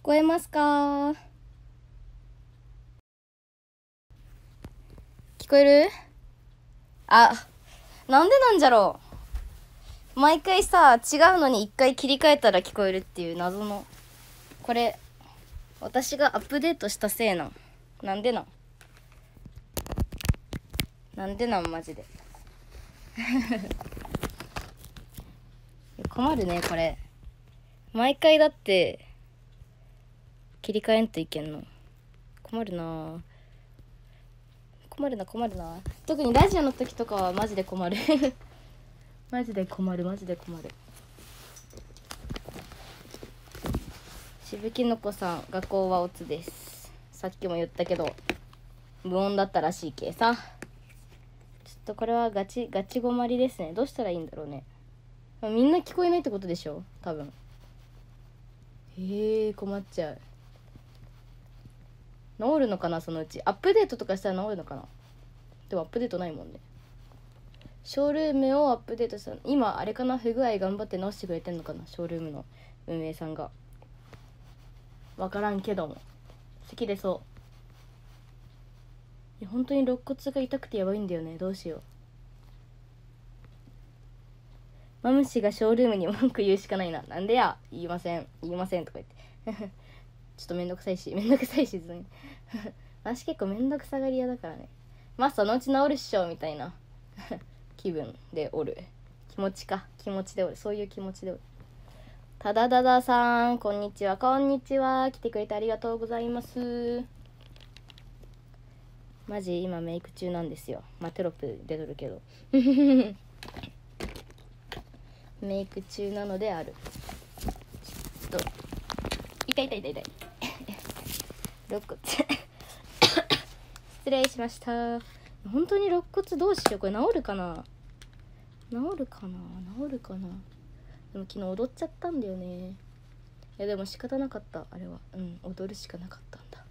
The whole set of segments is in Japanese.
聞こえますか聞こえるあ、なんでなんじゃろう。毎回さ、違うのに一回切り替えたら聞こえるっていう謎の。これ、私がアップデートしたせいなん。なんでなんなんでなんマジで 困るねこれ毎回だって切り替えんといけんの困るな困るな困るな特にラジオの時とかはマジで困る マジで困るマジで困るしぶきのこさん学校はオツですさっきも言ったけど無音だったらしいけさちょっとこれはガチガチごまりですねどうしたらいいんだろうねみんな聞こえないってことでしょ多分へえ困っちゃう治るのかなそのうちアップデートとかしたら治るのかなでもアップデートないもんねショールームをアップデートした今あれかな不具合頑張って直してくれてんのかなショールームの運営さんが分からんけども咳出そういや本当に肋骨が痛くてやばいんだよねどうしようマムシがショールームに文句言うしかないななんでや言いません言いませんとか言ってちょっとめんどくさいし めんどくさいしず 私結構めんどくさがり屋だからねまあそのうち治るっしょみたいな 気分でおる気持ちか気持ちでおるそういう気持ちでおるただたださんこんにちはこんにちは来てくれてありがとうございますマジ今メイク中なんですよまあテロップ出とるけどメイク中なのであるちょっと痛い痛い痛い痛い肋骨 失礼しました本当に肋骨どうしようこれ治るかな治るかな治るかなでも昨日踊っちゃったんだよねいやでも仕方なかったあれはうん踊るしかなかったんだ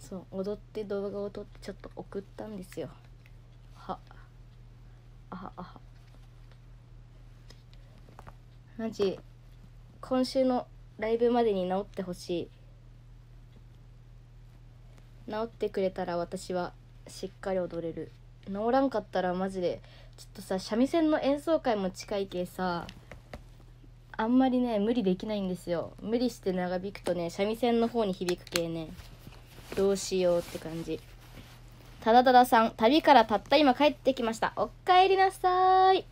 そう踊って動画を撮ってちょっと送ったんですよはあはあはマジ今週のライブまでに治ってほしい治ってくれたら私はしっかり踊れる治らんかったらマジでちょっとさ三味線の演奏会も近いけさあんまりね無理できないんですよ無理して長引くとね三味線の方に響く系ねどうしようって感じただたださん旅からたった今帰ってきましたおかえりなさい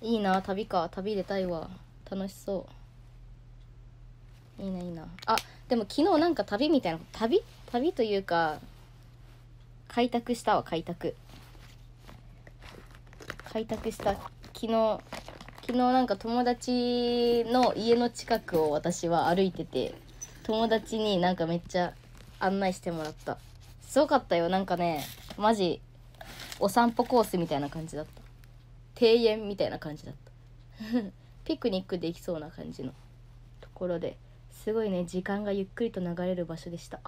いいな旅か旅出たいわ楽しそういいないいなあでも昨日なんか旅みたいな旅旅というか開拓したわ開拓開拓した昨日昨日なんか友達の家の近くを私は歩いてて友達になんかめっちゃ案内してもらったすごかったよなんかねマジお散歩コースみたいな感じだった庭園みたいな感じだった ピクニックできそうな感じのところですごいね時間がゆっくりと流れる場所でした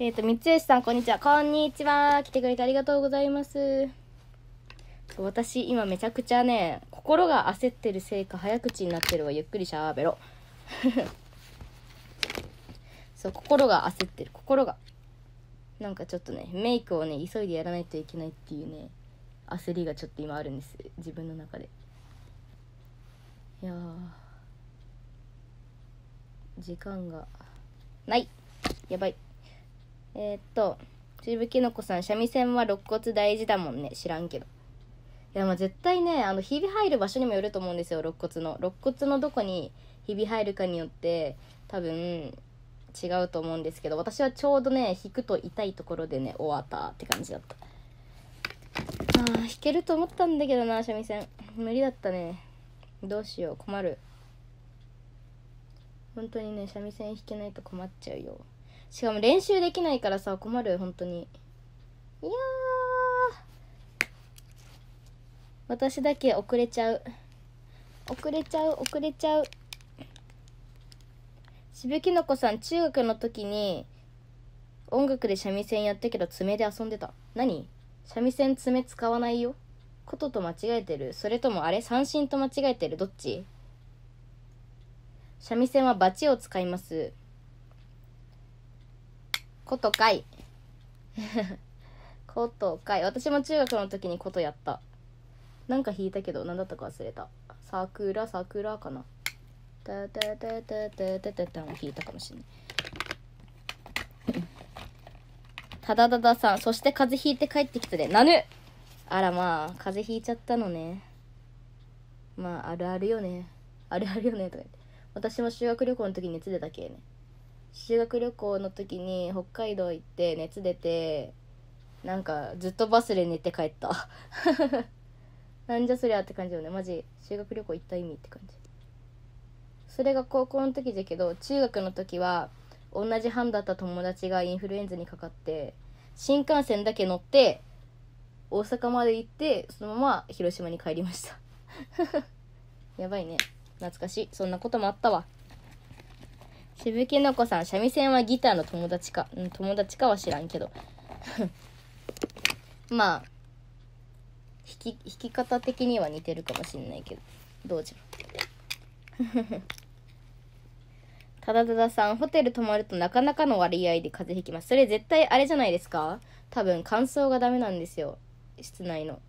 えっ、ー、と三吉さんこんにちはこんにちは来てくれてありがとうございます私今めちゃくちゃね心が焦ってるせいか早口になってるわゆっくりしゃべろ そう心が焦ってる心がなんかちょっとねメイクをね急いでやらないといけないっていうね焦りがちょっと今あるんです自分の中でいや時間がないやばいえー、っとちぶきのこさん三味線は肋骨大事だもんね知らんけどいやまあ絶対ねあのひび入る場所にもよると思うんですよ肋骨の肋骨のどこにひび入るかによって多分違うと思うんですけど私はちょうどね引くと痛いところでね終わったって感じだったああ引けると思ったんだけどな三味線無理だったねどうしよう困る本当にね三味線弾けないと困っちゃうよしかも練習できないからさ困る本当にいや私だけ遅れちゃう遅れちゃう遅れちゃうしぶきのこさん中学の時に音楽で三味線やったけど爪で遊んでた何三味線爪使わないよことと間違えてるそれともあれ三振と間違えてるどっち三味線はバチを使いますことかい 私も中学の時にことやったなんか弾いたけど何だったか忘れたささくらくら」かなたたたたたたたた」ン弾いたかもしれないただたださんそして風邪ひいて帰ってきたでなぬあらまあ風邪ひいちゃったのねまああるあるよねあるあるよねとか言って私も修学旅行の時熱出たけね修学旅行の時に北海道行って熱出てなんかずっとバスで寝て帰った なんじゃそりゃって感じよねマジ修学旅行行った意味って感じそれが高校の時だけど中学の時は同じ班だった友達がインフルエンザにかかって新幹線だけ乗って大阪まで行ってそのまま広島に帰りました やばいね懐かしい。そんなこともあったわ。しぶきのこさん、三味線はギターの友達か、うん、友達かは知らんけど。まあ、弾き、弾き方的には似てるかもしんないけど、どうじゃ。ただたださん、ホテル泊まるとなかなかの割合で風邪ひきます。それ絶対あれじゃないですか多分乾燥がダメなんですよ。室内の。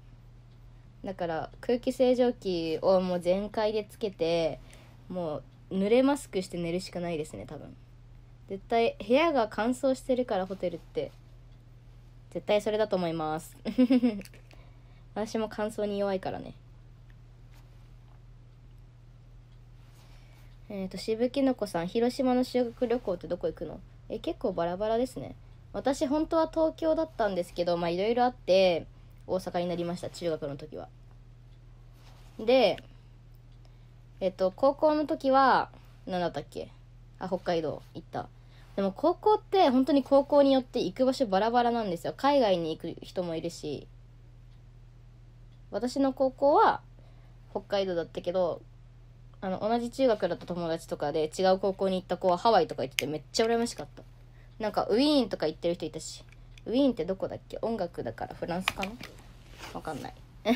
だから空気清浄機をもう全開でつけてもう濡れマスクして寝るしかないですね多分絶対部屋が乾燥してるからホテルって絶対それだと思います 私も乾燥に弱いからねえっ、ー、としぶきのこさん広島の修学旅行ってどこ行くのえ結構バラバラですね私本当は東京だったんですけどまあいろいろあって大阪になりました中学の時はでえっと高校の時は何だったっけあ北海道行ったでも高校って本当に高校によって行く場所バラバラなんですよ海外に行く人もいるし私の高校は北海道だったけどあの同じ中学だった友達とかで違う高校に行った子はハワイとか行っててめっちゃ羨ましかったなんかウィーンとか行ってる人いたしウィーンってどこだっけ音楽だからフランスかなわかんない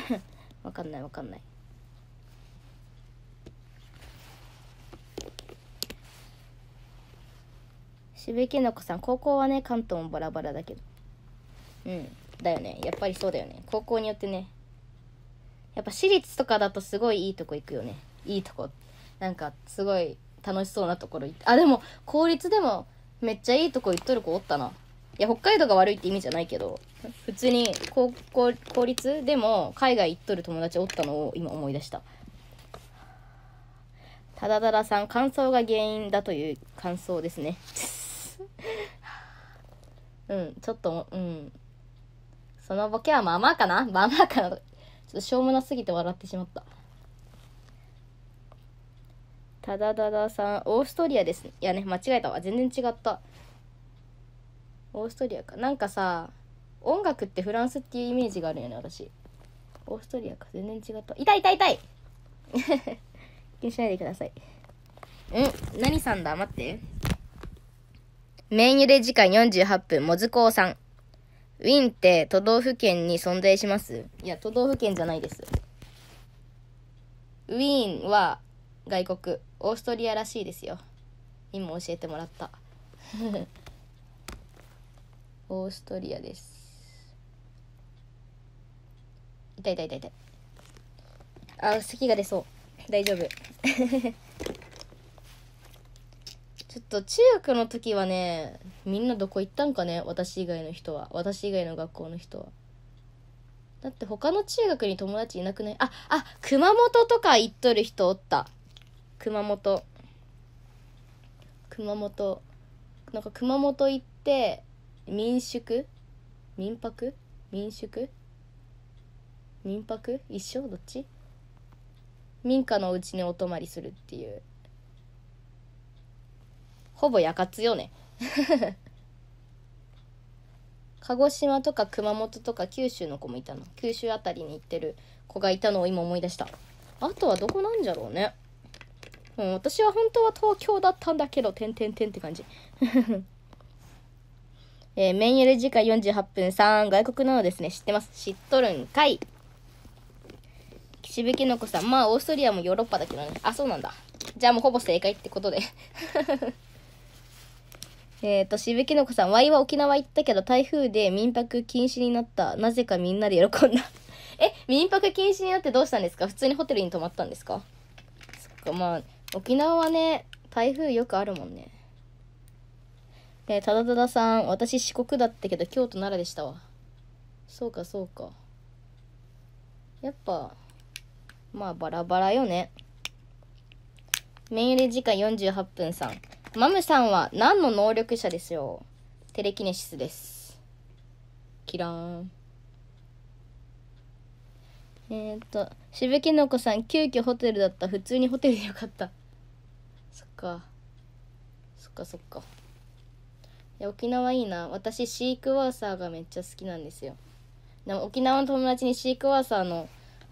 わかんないわかんないしべきのこさん高校はね関東もバラバラだけどうんだよねやっぱりそうだよね高校によってねやっぱ私立とかだとすごいいいとこ行くよねいいとこなんかすごい楽しそうなところ行ってあでも公立でもめっちゃいいとこ行っとる子おったないや、北海道が悪いって意味じゃないけど、普通に高校、公立でも海外行っとる友達おったのを今思い出した。ただだらさん、乾燥が原因だという感想ですね。うん、ちょっと、うん。そのボケはまあまあかなまあまあかなちょっとしょうもなすぎて笑ってしまった。ただだださん、オーストリアです、いやね、間違えたわ。全然違った。オーストリアかなんかさ音楽ってフランスっていうイメージがあるよね私オーストリアか全然違った痛い痛い痛い 気にしないでくださいん何さんだ待ってメイン茹で時間48分もずこうさんウィンって都道府県に存在しますいや都道府県じゃないですウィーンは外国オーストリアらしいですよ今教えてもらったオーストリアです痛い痛い痛い痛いあ咳が出そう大丈夫 ちょっと中学の時はねみんなどこ行ったんかね私以外の人は私以外の学校の人はだって他の中学に友達いなくないああ熊本とか行っとる人おった熊本熊本なんか熊本行って民宿民泊民宿民泊一生どっち民家のうちにお泊まりするっていうほぼやかつよね 鹿児島とか熊本とか九州の子もいたの九州あたりに行ってる子がいたのを今思い出したあとはどこなんじゃろうねうん私は本当は東京だったんだけどてんてんてんって感じえー、メンエル時間48分3、外国なのですね。知ってます。知っとるんかい。岸辺きのこさん。まあ、オーストリアもヨーロッパだけどね。あ、そうなんだ。じゃあもうほぼ正解ってことで。えっと、しぶきのこさん。ワイは沖縄行ったけど、台風で民泊禁止になった。なぜかみんなで喜んだ。え、民泊禁止になってどうしたんですか普通にホテルに泊まったんですかそっか、まあ、沖縄はね、台風よくあるもんね。えー、ただたださん、私四国だったけど、京都奈良でしたわ。そうか、そうか。やっぱ、まあ、バラバラよね。メン入れ時間48分さん。マムさんは何の能力者ですよテレキネシスです。キラーン。えっ、と、しぶきのこさん、急遽ホテルだった。普通にホテルでよかった。そっか。そっかそっか。で沖縄いいな私シークワーサーがめっちゃ好きなんですよでも沖縄の友達にシークワーサーの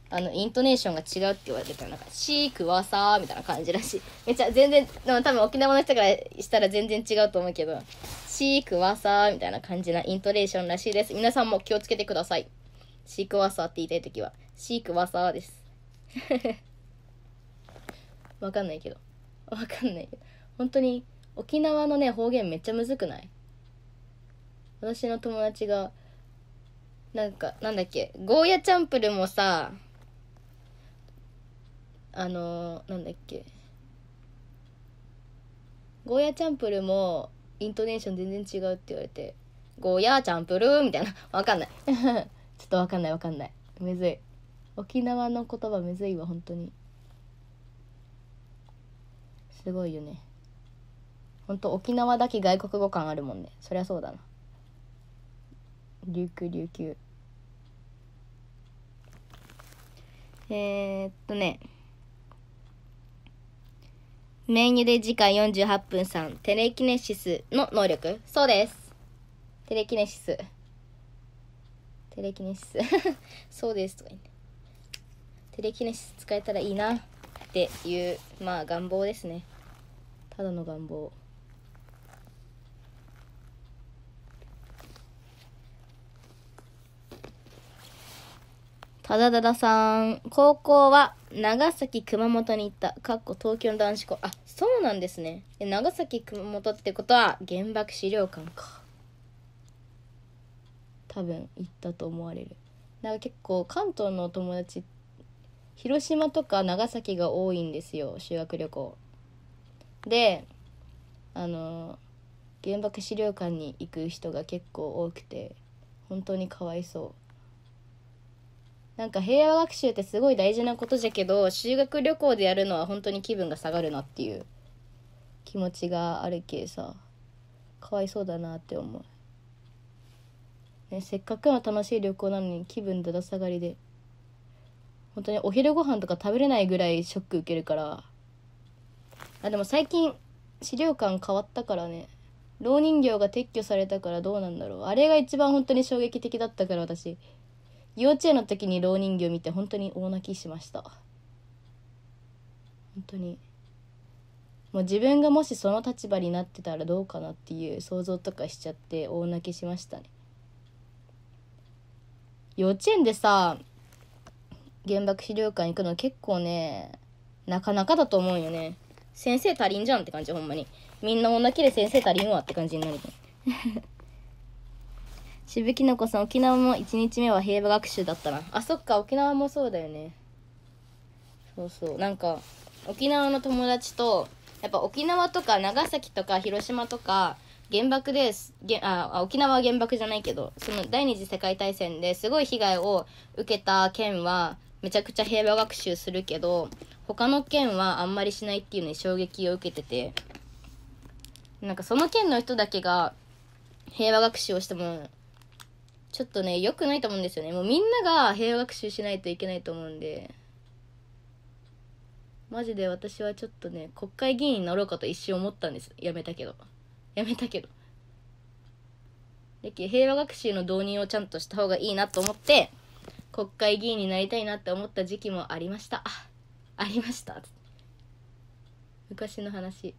あのイントネーションが違うって言われてたなんかシークワーサーみたいな感じらしいめっちゃ全然でも多分沖縄の人からしたら全然違うと思うけどシークワーサーみたいな感じなイントネーションらしいです皆さんも気をつけてくださいシークワーサーって言いたい時はシークワーサーです わかんないけどわかんないけど本当に沖縄のね方言めっちゃむずくない私の友達がなんかなんだっけゴーヤチャンプルもさあのー、なんだっけゴーヤチャンプルもイントネーション全然違うって言われてゴーヤーチャンプルーみたいなわかんない ちょっとわかんないわかんないむずい沖縄の言葉むずいわ本当にすごいよね本当沖縄だけ外国語感あるもんねそりゃそうだな琉球琉球えー、っとねメニューで時間48分さんテレキネシスの能力そうですテレキネシステレキネシス そうですとか言ってテレキネシス使えたらいいなっていうまあ願望ですねただの願望ただだださん、高校は長崎、熊本に行った。かっこ東京の男子校。あ、そうなんですね。長崎、熊本ってことは原爆資料館か。多分行ったと思われる。なんか結構関東のお友達、広島とか長崎が多いんですよ、修学旅行。で、あの、原爆資料館に行く人が結構多くて、本当にかわいそう。なんか平和学習ってすごい大事なことじゃけど修学旅行でやるのは本当に気分が下がるなっていう気持ちがあるけさかわいそうだなって思う、ね、せっかくの楽しい旅行なのに気分だだ下がりで本当にお昼ご飯とか食べれないぐらいショック受けるからあでも最近資料館変わったからねろう人形が撤去されたからどうなんだろうあれが一番本当に衝撃的だったから私幼稚園の時に蝋人形見て本当に大泣きしました本当にもう自分がもしその立場になってたらどうかなっていう想像とかしちゃって大泣きしましたね幼稚園でさ原爆資料館行くの結構ねなかなかだと思うよね先生足りんじゃんって感じほんまにみんな女きで先生足りんわって感じになるねぶきのこさん、沖縄も1日目は平和学習だったな。あ、そっか、沖縄もそうだよね。そうそう。なんか、沖縄の友達と、やっぱ沖縄とか長崎とか広島とか、原爆です。あ沖縄は原爆じゃないけど、その第二次世界大戦ですごい被害を受けた県は、めちゃくちゃ平和学習するけど、他の県はあんまりしないっていうのに衝撃を受けてて、なんかその県の人だけが平和学習をしてもちょっとね良くないと思うんですよねもうみんなが平和学習しないといけないと思うんでマジで私はちょっとね国会議員になろうかと一瞬思ったんですやめたけどやめたけど平和学習の導入をちゃんとした方がいいなと思って国会議員になりたいなって思った時期もありましたありました昔の話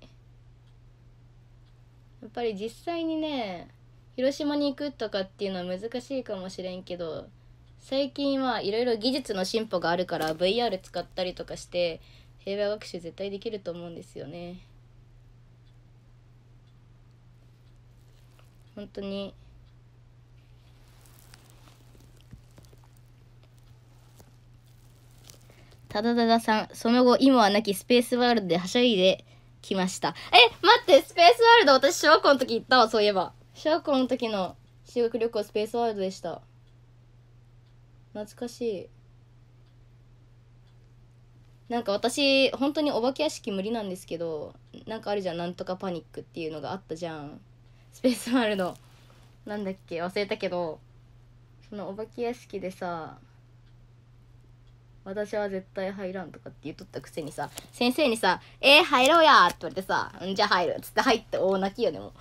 やっぱり実際にね広島に行くとかっていうのは難しいかもしれんけど最近はいろいろ技術の進歩があるから VR 使ったりとかして平和学習絶対できると思うんですよね。本当にただたださん、その後、今はなきスペースワールドではしゃいできました。え、待って、スペースワールド私小学校の時行ったわ、そういえば。小学校の時の修学旅行スペースワールドでした懐かしいなんか私本当にお化け屋敷無理なんですけどなんかあるじゃんなんとかパニックっていうのがあったじゃんスペースワールドなんだっけ忘れたけどそのお化け屋敷でさ私は絶対入らんとかって言っとったくせにさ、先生にさ、えー、入ろうやって言われてさ、んじゃ入るっつって入って大泣きよね、もう。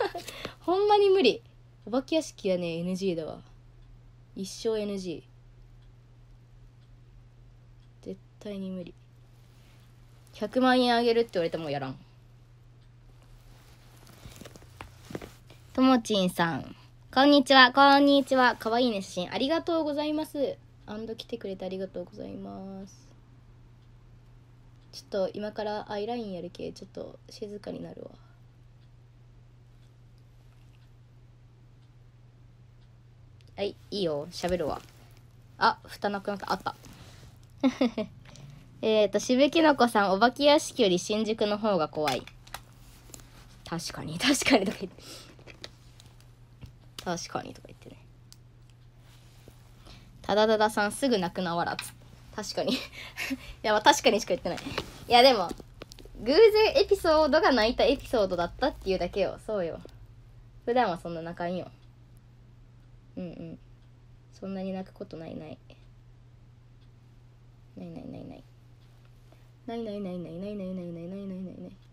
ほんまに無理。お化け屋敷はね、NG だわ。一生 NG。絶対に無理。100万円あげるって言われてもやらん。ともちんさん。こんにちは、こんにちは。かわいいね、写真。ありがとうございます。アンド来てくれてありがとうございますちょっと今からアイラインやるけちょっと静かになるわはいいいよ喋るわあ蓋なくなったあった えっとしぶきのこさんお化け屋敷より新宿の方が怖い確かに確かにとか言って確かにとか言ってねただたださんすぐ泣くなわらつ確かに いや確かにしか言ってないいやでも偶然エピソードが泣いたエピソードだったっていうだけよそうよ普段はそんな泣かんようんうんそんなに泣くことないないないないないないないないないないないないないないないないないない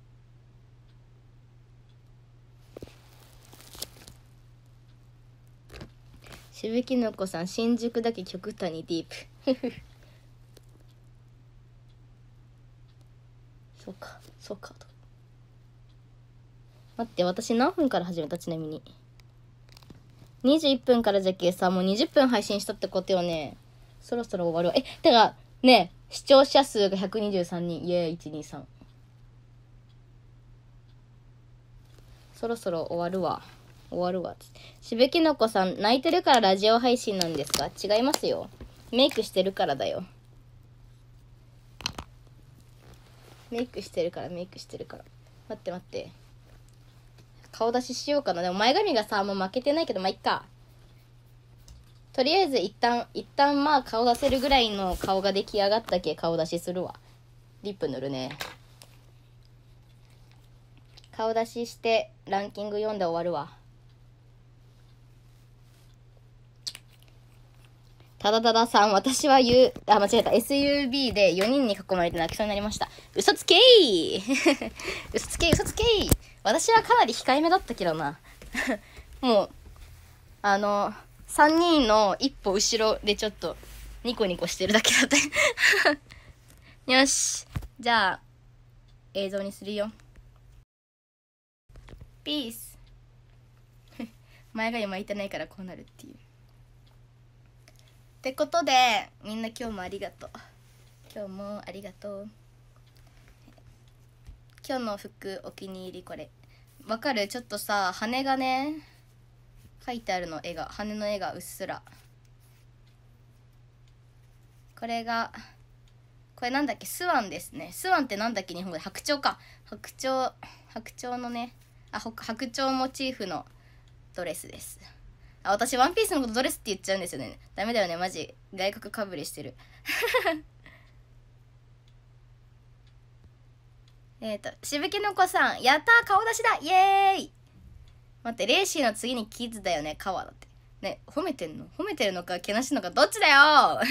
しぶきのこさん新宿だけ極端にディープ そうかそうか待って私何分から始めたちなみに21分からじゃけさもう20分配信したってことよねそろそろ終わるえだかね視聴者数が123人いや123そろそろ終わるわ。終わるわ。しぶきのこさん、泣いてるからラジオ配信なんですか違いますよ。メイクしてるからだよ。メイクしてるから、メイクしてるから。待って待って。顔出ししようかな。でも前髪がさ、もう負けてないけど、まあ、いっか。とりあえず一旦、一旦まあ顔出せるぐらいの顔が出来上がったけ顔出しするわ。リップ塗るね。顔出ししてランキング読んで終わるわ。ただたださん、私は U、あ、間違えた。SUB で4人に囲まれて泣きそうになりました。嘘つけー 嘘つけ嘘つけ私はかなり控えめだったけどな。もう、あの、3人の一歩後ろでちょっと、ニコニコしてるだけだった。よし。じゃあ、映像にするよ。ピース。前が今いてないからこうなるっていう。ってことでみんな今日もありがとう今日もありがとう今日の服お気に入りこれわかるちょっとさ羽がね描いてあるの絵が羽の絵がうっすらこれがこれなんだっけスワンですねスワンってなんだっけ日本語で白鳥か白鳥白鳥のねあ白鳥モチーフのドレスですあ、私、ワンピースのことドレスって言っちゃうんですよね。ダメだよね、マジ。外国かぶれしてる。えっと、しぶきの子さん、やったー顔出しだイエーイ待って、レーシーの次にキッズだよね、カワだって。ね、褒めてんの褒めてるのか、けなしのか、どっちだよ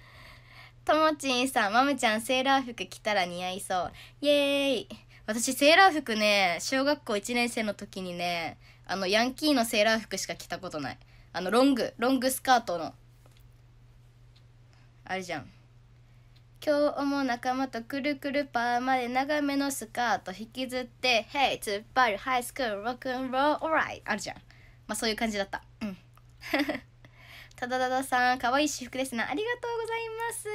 ともちんさん、まむちゃん、セーラー服着たら似合いそう。イエーイ私、セーラー服ね、小学校1年生の時にね、あのヤンキーのセーラー服しか着たことないあのロングロングスカートのあれじゃん今日も仲間とくるくるパーまで長めのスカート引きずって「Hey 突っ張るハイスクールロックンロールオーライ」あるじゃんまあそういう感じだったうん ただたださんかわいい私服ですなありがとうございます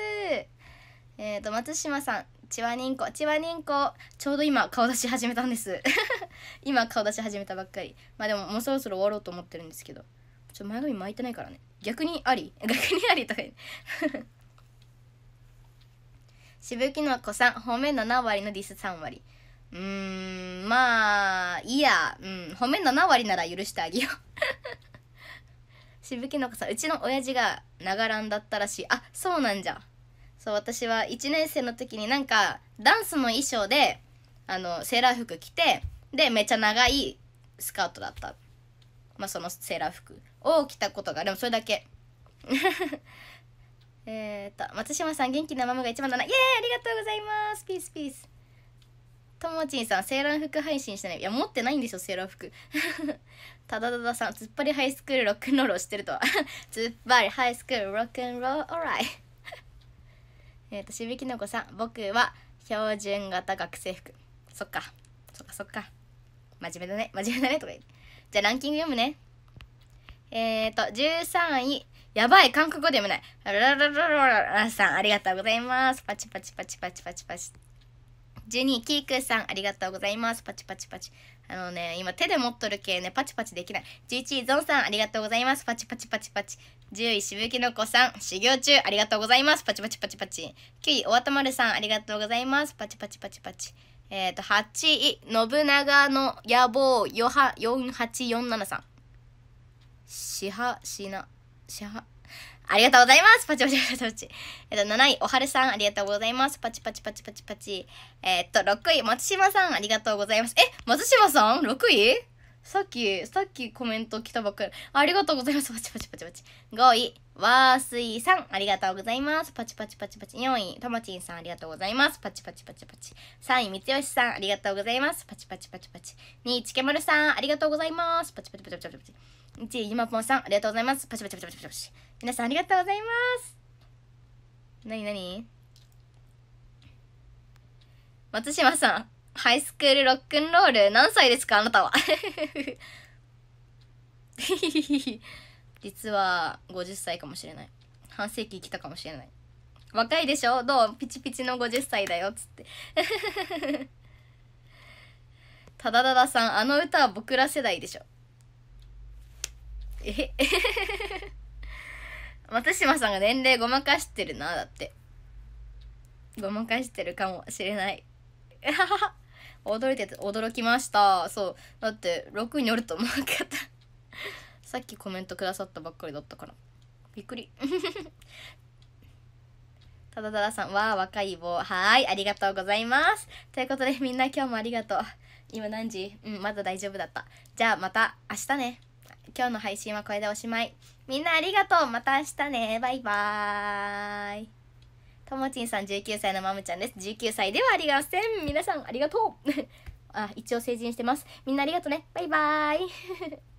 えっ、ー、と松島さんちわにんこちわにんこちょうど今顔出し始めたんです 今顔出し始めたばっかりまあでももうそろそろ終わろうと思ってるんですけどちょ前髪巻いてないからね逆にあり 逆にありとか しぶきの子さん褒め7割のディス3割うーんまあいいやうん褒め7割なら許してあげようしぶきの子さんうちの親父が長らんだったらしいあそうなんじゃそう私は1年生の時になんかダンスの衣装であのセーラー服着てでめっちゃ長いスカートだった、まあ、そのセーラー服を着たことがでもそれだけ えっと松島さん元気なママが一番だなイエーイありがとうございますピースピースともちんさんセーラー服配信してないいや持ってないんでしょセーラー服 ただたださんつっぱりハイスクールロックンロールをしてるとはつッパリハイスクールロックンロールオーライえっ、ー、と、しびきのこさん、僕は標準型学生服。そっか。そっかそっか。真面目だね。真面目だね。とか言って。じゃあランキング読むね。えっ、ー、と、13位。やばい、韓国語で読めない。ララララララさん、ありがとうございます。パチパチパチパチパチパチ。12位、キークさん、ありがとうございます。パチパチパチ。あのね、今手で持っとる系ね、パチパチできない。11位、ゾンさん、ありがとうございます。パチパチパチパチ。10位、しぶきの子さん、修行中、ありがとうございます。パチパチパチパチ。9位、おわたまるさん、ありがとうございます。パチパチパチパチ。えっ、ー、と、8位、信長の野望、よは、4847さん。しは、しな、しは、ありがとうございますパチパチパチパチ。えっと、7位、おはるさん、ありがとうございます。パチパチパチパチパチ。えっと、6位、松島さん、ありがとうございます。え、松島さん ?6 位さっき、さっきコメント来たばっかり。ありがとうございます。パチパチパチパチ。5位、わーすいさん、ありがとうございます。パチパチパチパチ。4位、ともちんさん、ありがとうございます。パチパチパチパチ。3位、みつよしさん、ありがとうございます。パチパチパチパチ。2位、ちけまるさん、ありがとうございます。パチパチパチパチパチ。1位、ゆまぽんさん、ありがとうございます。パチパチパチパチパチ。皆さんありがとうございますなになに松島さん、ハイスクールロックンロール何歳ですかあなたは。実は50歳かもしれない。半世紀生きたかもしれない。若いでしょどうピチピチの50歳だよっつって。ただだださん、あの歌は僕ら世代でしょ。え松島さんが年齢ごまかしてるなだってごまかしてるかもしれない 驚いてて驚きましたそうだって6におると思わなかったさっきコメントくださったばっかりだったからびっくり ただたださんは若い棒はいありがとうございますということでみんな今日もありがとう今何時うんまだ大丈夫だったじゃあまた明日ね今日の配信はこれでおしまいみんなありがとうまた明日ねバイバーイともちんさん19歳のまむちゃんです19歳ではありません皆さんありがとう あ一応成人してますみんなありがとうねバイバーイ